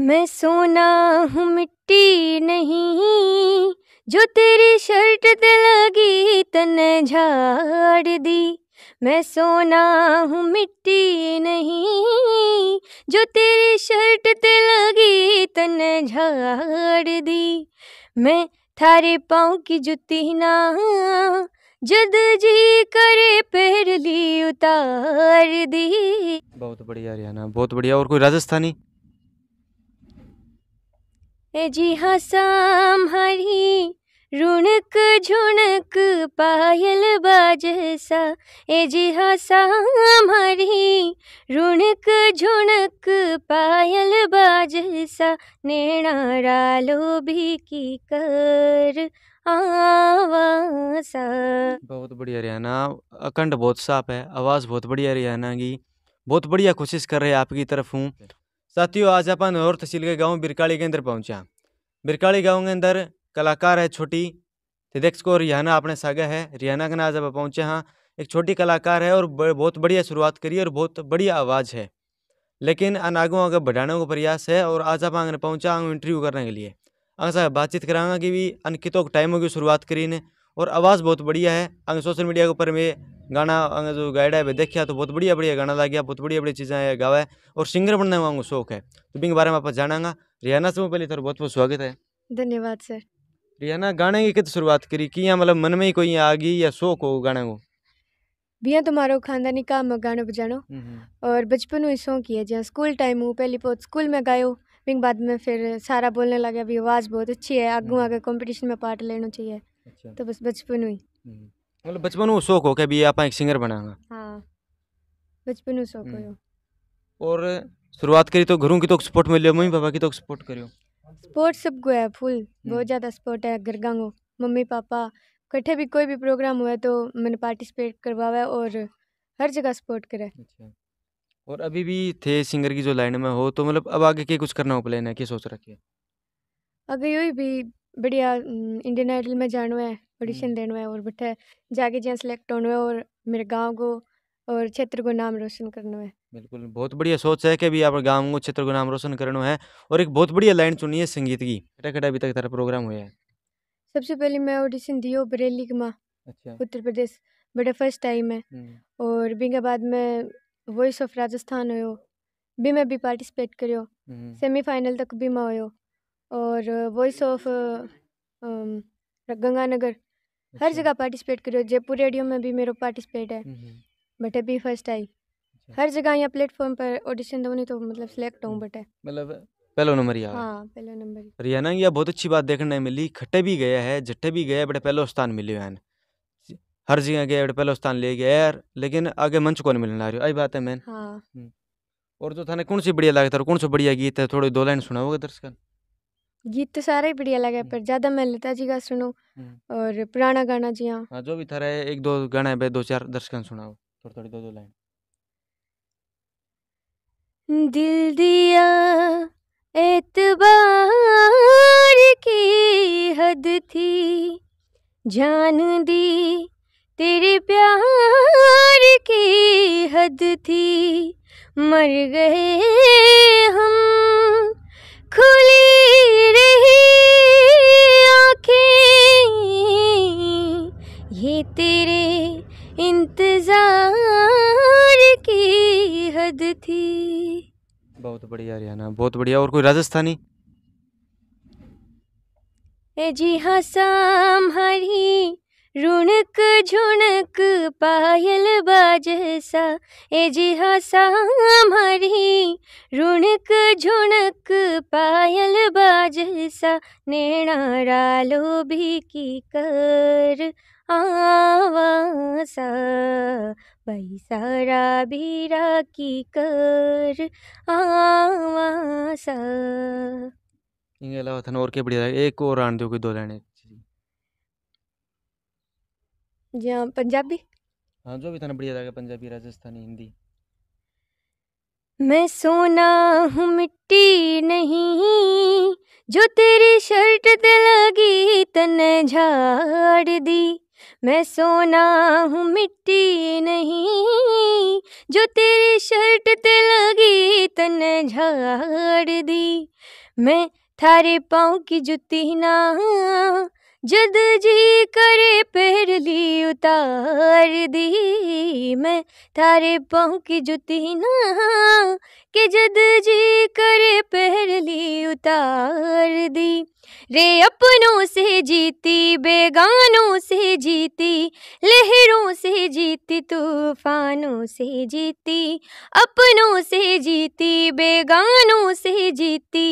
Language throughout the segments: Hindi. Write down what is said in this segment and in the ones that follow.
मैं सोना हूँ मिट्टी नहीं जो तेरी शर्ट ते लगी तने झाड़ दी मैं सोना हूँ मिट्टी नहीं जो तेरी शर्ट ते लगी तने झाड़ दी मैं थारे पाँव की जुती ना जद जी करे पहर ली उतार दी बहुत बढ़िया हरियाणा बहुत बढ़िया और कोई राजस्थानी जी हसाम हाँ, हरी रुणक झुणक पायल बाजसा ए जी हसाम हाँ, हरी रुणक झुणक पायल बाजसा रालो भी की कर आवासा बहुत बढ़िया रियाना अखंड बहुत साफ है आवाज़ बहुत बढ़िया रियाना की बहुत बढ़िया कोशिश कर रहे हैं आपकी तरफ हूँ साथियों आज अपन और तहसील के गांव बिरकाड़ी के अंदर पहुंचा बिरकाड़ी गांव के अंदर कलाकार है छोटी तिदेक्स को रिहाना अपने सागा है रिहाना के ना आज आप पहुँचे हाँ एक छोटी कलाकार है और बहुत बढ़िया शुरुआत करी और बहुत बढ़िया आवाज़ है लेकिन अन आगों आगे बढ़ाने का प्रयास है और आज आप आंगने पहुँचा आंग इंटरव्यू करने के लिए आगे से बातचीत कराऊंगा कि भी अन कितों टाइमों की शुरुआत करी ने और आवाज़ बहुत बढ़िया है आगे सोशल मीडिया के ऊपर में गाना जो गाइड है भाई देखा तो बहुत बढ़िया बढ़िया गाना लग गया बहुत बढ़िया बढ़िया चीज़ें गावा है और सिंगर बनने में शौक है तो बिंग बारे में आप जानांगा रियाना से पहले तरह बहुत बहुत स्वागत है धन्यवाद सर रियाना गाने की कितनी शुरुआत करी कि मतलब मन में ही कोई आ गई या शौक हो गाने को बिया तुम्हारो तो खानदानी काम है गाना बजाना और बचपन में शौक ही है जहाँ स्कूल टाइम हूँ पहली बहुत स्कूल में गायो बिंग बाद में फिर सारा बोलने लगे अभी आवाज़ बहुत अच्छी है आगू हम्म। आगे कॉम्पिटिशन में पार्ट लेना चाहिए अच्छा। तो बस बचपन में मतलब बचपन में शौक हो के भी आप एक सिंगर बनाएगा हाँ बचपन में शौक हम्म। हो और शुरुआत करी तो घरों की तो सपोर्ट मिली मम्मी पापा की तो सपोर्ट करियो सपोर्ट सबको है फुल हम्म। बहुत ज़्यादा सपोर्ट है घर गांगो मम्मी पापा कठे भी कोई भी प्रोग्राम हुआ तो मैंने पार्टिसिपेट करवावे और हर जगह सपोर्ट करे अच्छा। और अभी भी थे सिंगर की जो लाइन में हो तो मतलब अब आगे के कुछ करना हो प्लान है क्या सोच रखी है अगर यही भी बढ़िया इंडियन आइडल में जानो है ऑडिशन देने है और बैठे जाके जहाँ सिलेक्ट होने है और मेरे गांव को और क्षेत्र को नाम रोशन करना है बिल्कुल बहुत बढ़िया सोच है कि भी आप गांव को क्षेत्र को नाम रोशन करना है और एक बहुत बढ़िया लाइन चुनी है संगीत की कटा कटा अभी तक तेरा प्रोग्राम हुआ है सबसे पहले मैं ऑडिशन दियो बरेली की माँ अच्छा उत्तर प्रदेश बड़े फर्स्ट टाइम है और बी के बाद में वॉइस ऑफ राजस्थान हो भी मैं भी पार्टिसिपेट करो सेमीफाइनल तक भी मैं हो और वॉइस ऑफ गंगानगर हर अच्छा। जगह पार्टिसिपेट करो जयपुर रेडियो में भी मेरा पार्टिसिपेट है बट हम्म, हम्म। अभी फर्स्ट अच्छा। आई हर जगह यहाँ प्लेटफॉर्म पर ऑडिशन दो नहीं तो मतलब सिलेक्ट हूँ बट हम्म। है मतलब पहलो नंबर हाँ, यहाँ हाँ पहलो नंबर हरियाणा यह बहुत अच्छी बात देखने मिली खट्टे भी गया है जट्टे भी गया बट पहलो स्थान मिले हैं हर जगह गए बट पहलो स्थान ले गया यार लेकिन आगे मंच कौन मिलने आ रही आई बात है मैन हाँ। और तो थाने कौन सी बढ़िया लगे था कौन सा बढ़िया गीत है थोड़ी दो लाइन सुनाओगे दर्शक गीत तो सारे ही बढ़िया लगे पर हम्म। ज्यादा मैं लता जी का सुनू हम्म। और पुराना गाना जी हाँ जो भी थारे एक दो गाना है बे दो चार दर्शकन सुनाओ थोड़ी थोड़ी दो दो लाइन दिल दिया एतबार की हद थी जान दी तेरे प्यार की हद थी मर गए हम खुली रही आंखें ये तेरे इंतजार की हद थी बहुत बढ़िया हरियाणा बहुत बढ़िया और कोई राजस्थानी ए जी हसाम हाँ, हरी रुणक झुणक पायल बाजसा ए जिहासा हमारी रुणक झुणक पायल बाजसा नेणारालो भी की कर आवासा बैसारा बीरा की कर आवासा ಹಿಂಗೆಲ್ಲ ತನ್ನ ಓರ್ಕೆ ಬಿಡಿದಾಗ ಏಕೋ ರಾಣ್ದು ಹೋಗಿದ್ದು ಲ್ಯಾಣಿಗೆ जी पंजाबी हाँ जो भी थाने बढ़िया लगे पंजाबी राजस्थानी हिंदी मैं सोना हूँ मिट्टी नहीं जो तेरी शर्ट ते लगी तने झाड़ दी मैं सोना हूँ मिट्टी नहीं जो तेरी शर्ट ते लगी तने झाड़ दी मैं थारे पाँव की जुती ना जद जी करे पहर उतार दी मैं थारे पाँव की जुती ना कि जद जी करे पहरली उतार दी रे अपनों से जीती बेगानों से जीती लहरों से जीती तूफानों से जीती अपनों से जीती बेगानों से जीती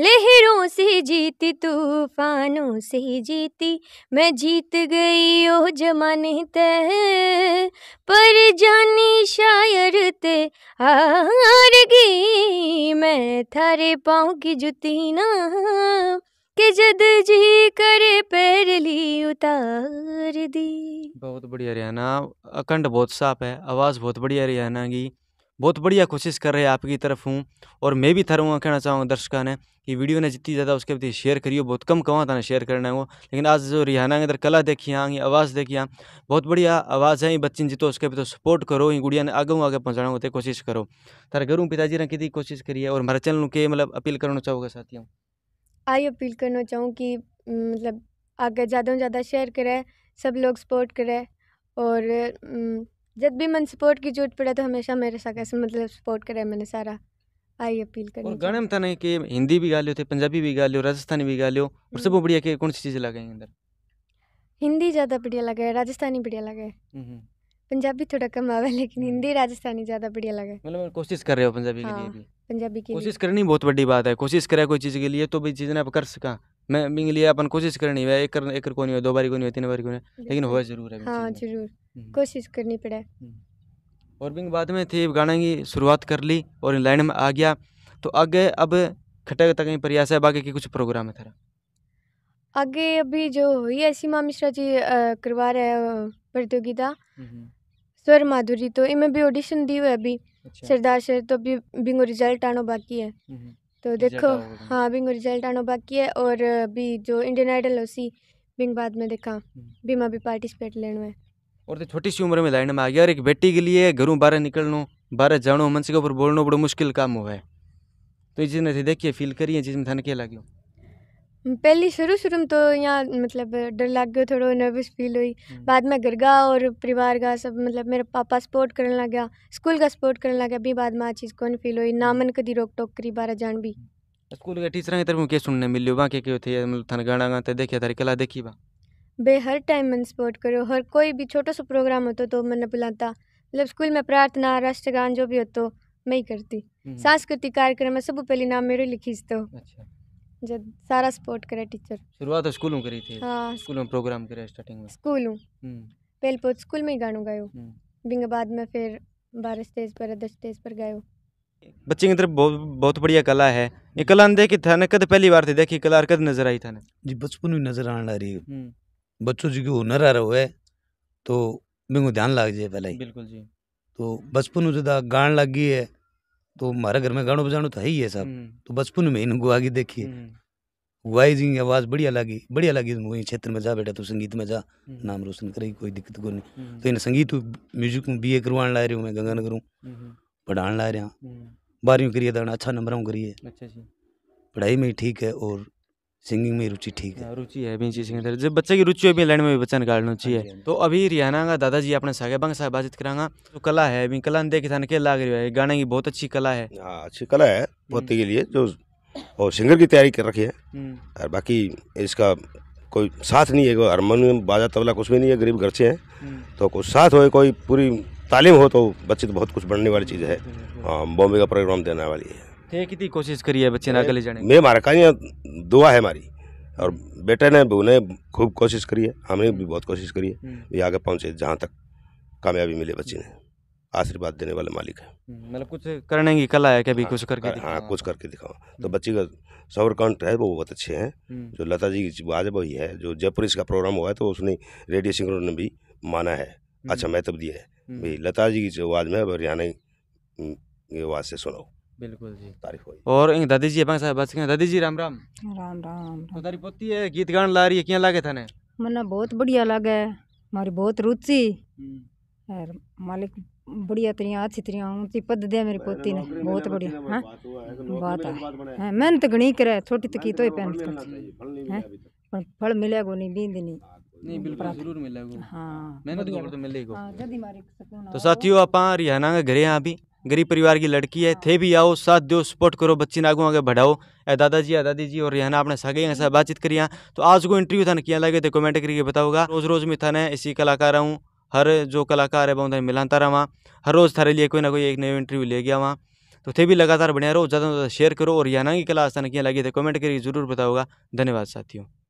लहरों से जीती तूफानों से जीती मैं जीत गई ओ जमाने तय पर जानी शायर ते हार गई मैं थारे पाँव की जुती ना के जद जी करे पैर ली उतार दी बहुत बढ़िया रियाना अखंड बहुत साफ है आवाज़ बहुत बढ़िया रियाना की बहुत बढ़िया कोशिश कर रहे हैं आपकी तरफ हूँ और मैं भी थरूँगा कहना चाहूँगा दर्शक ने कि वीडियो ने जितनी ज़्यादा उसके प्रति शेयर करियो बहुत कम कहाँ था शेयर करना है वो लेकिन आज जो रिहाना के अंदर कला देखी हाँ ये आवाज़ देखी हाँ बहुत बढ़िया आवाज़ है ये बच्चे जितो उसके भी तो सपोर्ट करो ये गुड़िया ने आगे आगे पहुँचाने होते कोशिश करो तार घरों पिताजी ने कितनी कोशिश करी है और हमारे चैनल के मतलब अपील करना चाहूँगा साथियों आई अपील करना चाहूँ कि मतलब आगे ज़्यादा से ज़्यादा शेयर करें सब लोग सपोर्ट करें और जब भी मन सपोर्ट की जरूरत पड़े तो हमेशा मेरे साथ ऐसे मतलब सपोर्ट करे मैंने सारा आई अपील करी और घणा में नहीं कि हिंदी भी गा लियो थे पंजाबी भी गा लियो राजस्थानी भी गा लियो और सब हम्म। बढ़िया के कौन सी चीज लगे अंदर हिंदी ज्यादा बढ़िया लगे राजस्थानी बढ़िया लगे हम्म। पंजाबी थोड़ा कम आवे लेकिन हम्म। हिंदी राजस्थानी ज्यादा बढ़िया लगे मतलब कोशिश कर रहे हो पंजाबी के लिए हाँ, भी पंजाबी की कोशिश करनी बहुत बड़ी बात है कोशिश करे कोई चीज़ के लिए तो भी चीज़ ने आप कर सका मैं लिए अपन कोशिश करनी है एक कर एक कर कोनी हो दो बारी कोनी नहीं हो तीन बारी कोनी नहीं लेकिन हो जरूर है हाँ जरूर हम्म। कोशिश करनी पड़े फॉर्मिंग हम्म। बाद में थी गाने की शुरुआत कर ली और लाइन में आ गया तो आगे अब खटक तक प्रयास है बाकी के कुछ प्रोग्राम है थारा आगे अभी जो हुई है सीमा मिश्रा जी करवा रहे प्रतियोगिता हम्म। स्वर माधुरी तो इनमें भी ऑडिशन दी हुआ है अभी अच्छा। सरदार सर तो अभी बिंगो रिजल्ट आना बाकी है तो देखो हाँ बिंगो रिजल्ट आना बाकी है और अभी जो इंडियन आइडल उसी बिंग बाद में देखा भी मैं भी पार्टिसिपेट लेना है और तो छोटी सी उम्र में लाइन में आ गया और एक बेटी के लिए घरों बारह निकलनो बारह जानो मन से ऊपर बोलनो बड़ो मुश्किल काम हो है तो इस चीज़ ने देखिए फील करिए चीज़ में थाना क्या लगे पहली शुरू शुरू में तो यहाँ मतलब डर लग गया थोड़ा नर्वस फील हुई हम्म। बाद में घर का और परिवार का सब मतलब मेरे पापा सपोर्ट करने लग गया स्कूल का सपोर्ट करने लग गया अभी बाद में आ चीज़ कौन फील हुई ना हम्म। मन कदी रोक टोक करी बारह जान भी हम्म। स्कूल के टीचर की तरफ क्या सुनने मिलियो वहाँ के क्यों थे मतलब थाना गाना गाते देखिए तारी कला देखी बा बे हर टाइम मन सपोर्ट करो हर कोई भी छोटो सो प्रोग्राम होता तो मैंने बुलाता मतलब स्कूल में प्रार्थना राष्ट्रगान जो भी होता मैं ही करती हम्म। सांस्कृतिक कार्यक्रम में सब पहले नाम मेरे लिखी तो अच्छा जब सारा सपोर्ट करे टीचर शुरुआत स्कूल में करी थी हाँ स्कूल में प्रोग्राम करे स्टार्टिंग में स्कूल हूँ हम्म। पहले पोत स्कूल में ही गानो गायो हम्म। बिंग बाद में फिर बारह स्टेज पर दस स्टेज पर गायो बच्चे की तरफ बहुत बहुत बढ़िया कला है ये कला देखी था ना कद पहली बार थी देखी कला कद नजर आई था ना जी बचपन में नजर आने ला रही है बच्चों जी की हुनर हार हुए तो मेरे ध्यान लाग जाए पहले ही बिल्कुल जी तो बचपन जदा गान लग गई है तो हमारे घर में गानों बजानो तो है ही है सब हम्म। तो बचपन में इनको आगे देखिए गुआई जी की आवाज़ बढ़िया लगी बढ़िया लगी वही क्षेत्र में जा बेटा तू तो संगीत में जा हम्म। नाम रोशन करेगी कोई दिक्कत को नहीं हम्म। तो इन संगीत म्यूजिक में बी ए करवा ला रही हूँ मैं गंगानगर हूँ पढ़ाने ला रहा बारहवीं करिए अच्छा नंबर करिए अच्छा पढ़ाई में ठीक है और सिंगिंग में रुचि ठीक है हाँ, रुचि है भी चीज सिंगिंग जब बच्चे की रुचि हो भी लाइन में भी बच्चा निकालना हाँ चाहिए हाँ तो अभी रियाना का दादाजी अपने सागे बंग साहब बातचीत करांगा तो कला है अभी कला देखे थाने के लाग रही है गाने की बहुत अच्छी कला है अच्छी कला है बहुत के लिए जो और सिंगर की तैयारी कर रखी है हम्म। और बाकी इसका कोई साथ नहीं है हारमोनियम बाजा तबला कुछ भी नहीं है गरीब घर से है हम्म। तो कुछ साथ हो कोई पूरी तालीम हो तो बच्चे तो बहुत कुछ बढ़ने वाली चीज़ है बॉम्बे का प्रोग्राम देने वाली है थे कितनी कोशिश करी है बच्चे गले जाने मैं मारा कहीं दुआ है हमारी और बेटे ने उन्हें खूब कोशिश करी है हमने भी बहुत कोशिश करी है हम्म। ये आगे पहुँचे जहाँ तक कामयाबी मिले बच्चे ने आशीर्वाद देने वाले मालिक है हम्म, मतलब कुछ करने की कला है क्या भी हाँ, कुछ करके हाँ कुछ करके दिखाओ तो बच्ची का सौर कंट है वो बहुत अच्छे हैं हम्म। जो लता जी की आज वही है जो जयपुर इसका प्रोग्राम हुआ है तो उसने रेडियो सिंगर ने भी माना है अच्छा महत्व दिया है भाई लता जी की जो आवाज़ में हरियाणा की आवाज़ से सुनाओ बिल्कुल जी तारीफ हुई और दादी जी अपने साहब दादी जी राम राम राम राम तो तारी पोती है गीत गान ला रही है क्या लागे थाने मने बहुत बढ़िया लागे हमारी बहुत रुचि और हम्म। मालिक बढ़िया तरिया अच्छी तरिया ऊंची पद दे मेरी पोती ने बहुत बढ़िया हां बात है तो हाँ, मेहनत घणी करे छोटी तकी तो ही पेन है हाँ? फल मिलेगो नहीं बींद नहीं नहीं बिल्कुल जरूर मिलेगो हां मेहनत को तो मिलेगो हाँ, तो साथियों अपन हरियाणा के घरे हैं अभी गरीब परिवार की लड़की है थे भी आओ साथ दो सपोर्ट करो बच्ची ने आगू आगे बढ़ाओ ए दादाजी या दादी जी और यहाँ आपने सगे यहाँ बातचीत करी तो आज को इंटरव्यू था किया लगे तो कमेंट करके बताओगा रोज रोज में थाने इसी कलाकार हूँ हर जो कलाकार है उन्हें मिलाता रहा वहाँ हर रोज़ थारे लिए कोई ना कोई एक नया इंटरव्यू ले गया वहाँ तो थे भी लगातार बढ़िया रहो ज़्यादा से ज़्यादा शेयर करो और यहाँ की कला आसान किया लगी तो कमेंट करके जरूर बताओगा धन्यवाद साथियों